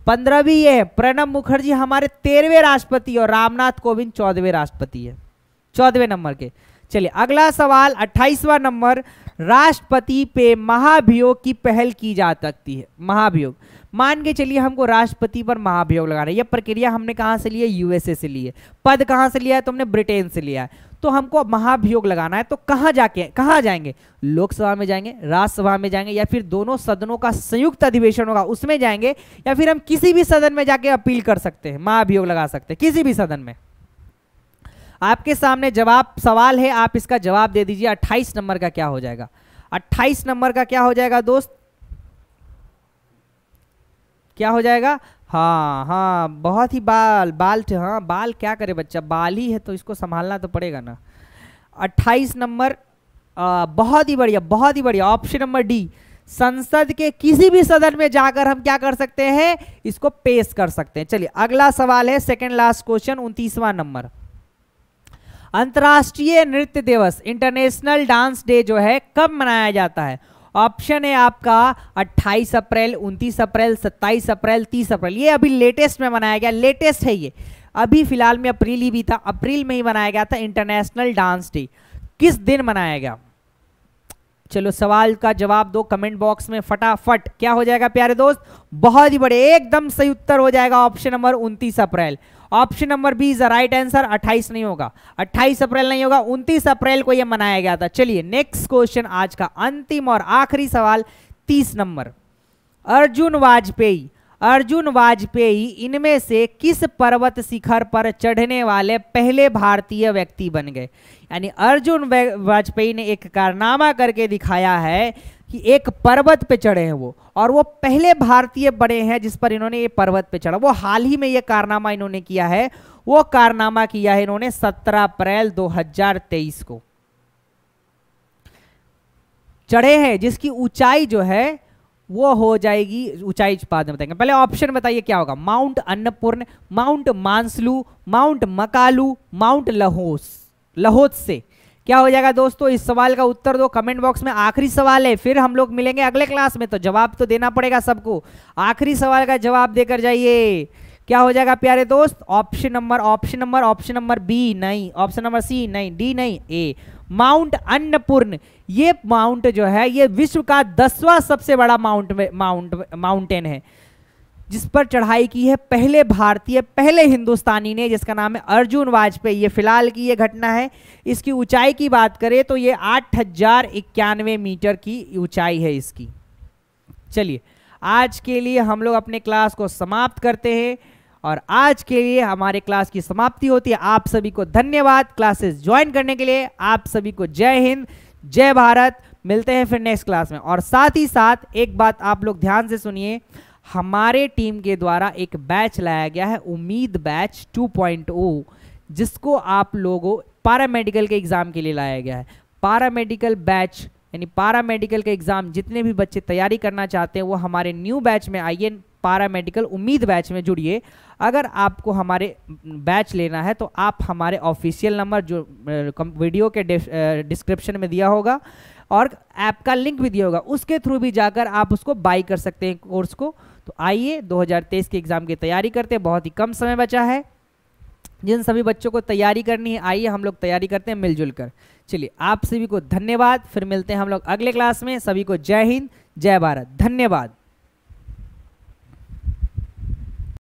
पंद्रहवीं है प्रणब मुखर्जी हमारे तेरहवें राष्ट्रपति और रामनाथ कोविंद चौदहवें राष्ट्रपति है चौदहवें नंबर के चलिए अगला सवाल अट्ठाईसवा नंबर राष्ट्रपति पे महाभियोग की पहल की जा सकती है महाभियोग मान के चलिए हमको राष्ट्रपति पर महाभियोग लगाना है यह प्रक्रिया हमने कहाँ से लिया यूएसए से लिए पद कहाँ से लिया है तो हमने ब्रिटेन से लिया है तो हमको महाभियोग लगाना है तो कहां जाके कहां जाएंगे लोकसभा में जाएंगे राज्यसभा में जाएंगे या फिर दोनों सदनों का संयुक्त अधिवेशन होगा उसमें जाएंगे या फिर हम किसी भी सदन में जाके अपील कर सकते हैं महाभियोग लगा सकते हैं किसी भी सदन में आपके सामने जवाब सवाल है आप इसका जवाब दे दीजिए अट्ठाईस नंबर का क्या हो जाएगा अट्ठाईस नंबर का क्या हो जाएगा दोस्त क्या हो जाएगा हाँ हाँ बहुत ही बाल बाल थे हाँ बाल क्या करे बच्चा बाल ही है तो इसको संभालना तो पड़ेगा ना अट्ठाईस नंबर बहुत ही बढ़िया बहुत ही बढ़िया ऑप्शन नंबर डी संसद के किसी भी सदन में जाकर हम क्या कर सकते हैं इसको पेश कर सकते हैं चलिए अगला सवाल है सेकंड लास्ट क्वेश्चन उनतीसवां नंबर अंतर्राष्ट्रीय नृत्य दिवस इंटरनेशनल डांस डे जो है कब मनाया जाता है ऑप्शन है आपका 28 अप्रैल 29 अप्रैल 27 अप्रैल 30 अप्रैल ये अभी लेटेस्ट में मनाया गया लेटेस्ट है ये अभी फिलहाल में अप्रैल ही भी था अप्रैल में ही मनाया गया था इंटरनेशनल डांस डे किस दिन मनाया गया चलो सवाल का जवाब दो कमेंट बॉक्स में फटाफट क्या हो जाएगा प्यारे दोस्त बहुत ही बड़े एकदम सही उत्तर हो जाएगा ऑप्शन नंबर उनतीस April option number B is right answer 28 नहीं होगा 28 अप्रैल नहीं होगा 29 अप्रैल को यह मनाया गया था चलिए नेक्स्ट क्वेश्चन आज का अंतिम और आखिरी सवाल 30 नंबर अर्जुन वाजपेयी अर्जुन वाजपेयी इनमें से किस पर्वत शिखर पर चढ़ने वाले पहले भारतीय व्यक्ति बन गए यानी अर्जुन वाजपेयी ने एक कारनामा करके दिखाया है कि एक पर्वत पे चढ़े हैं वो और वो पहले भारतीय बने हैं जिस पर इन्होंने ये पर्वत पे चढ़ा वो हाल ही में ये कारनामा इन्होंने किया है वो कारनामा किया है इन्होंने 17 अप्रैल 2023 को चढ़े हैं जिसकी ऊंचाई जो है वो हो जाएगी ऊंचाई बाद में बताएंगे पहले ऑप्शन बताइए क्या होगा mount Annapurna mount Manaslu mount Makalu mount Lhotse Lhotse से क्या हो जाएगा दोस्तों इस सवाल का उत्तर दो कमेंट बॉक्स में आखिरी सवाल है फिर हम लोग मिलेंगे अगले क्लास में तो जवाब तो देना पड़ेगा सबको आखिरी सवाल का जवाब देकर जाइए क्या हो जाएगा प्यारे दोस्त option number option number option number B नहीं ऑप्शन नंबर सी नहीं डी नहीं ए माउंट अन्नपूर्ण ये माउंट जो है ये विश्व का दसवां सबसे बड़ा माउंट माउंट माउंटेन है जिस पर चढ़ाई की है पहले भारतीय पहले हिंदुस्तानी ने जिसका नाम है अर्जुन वाजपेयी ये फिलहाल की ये घटना है इसकी ऊंचाई की बात करें तो ये आठ हजार इक्यानवे मीटर की ऊंचाई है इसकी चलिए आज के लिए हम लोग अपने क्लास को समाप्त करते हैं और आज के लिए हमारे क्लास की समाप्ति होती है आप सभी को धन्यवाद क्लासेस ज्वाइन करने के लिए आप सभी को जय हिंद जय भारत मिलते हैं फिर नेक्स्ट क्लास में और साथ ही साथ एक बात आप लोग ध्यान से सुनिए हमारे टीम के द्वारा एक बैच लाया गया है उम्मीद बैच 2.0 जिसको आप लोगों मेडिकल के एग्ज़ाम के लिए लाया गया है मेडिकल बैच यानी मेडिकल के एग्ज़ाम जितने भी बच्चे तैयारी करना चाहते हैं वो हमारे न्यू बैच में आइए पारा मेडिकल उम्मीद बैच में जुड़िए अगर आपको हमारे बैच लेना है तो आप हमारे ऑफिशियल नंबर जो वीडियो के डिस्क्रिप्शन में दिया होगा और ऐप का लिंक भी दिया होगा उसके थ्रू भी जाकर आप उसको बाई कर सकते हैं कोर्स को तो आइए 2023 के एग्ज़ाम की तैयारी करते हैं बहुत ही कम समय बचा है जिन सभी बच्चों को तैयारी करनी है आइए हम लोग तैयारी करते हैं मिलजुल कर चलिए आप सभी को धन्यवाद फिर मिलते हैं हम लोग अगले क्लास में सभी को जय हिंद जय भारत धन्यवाद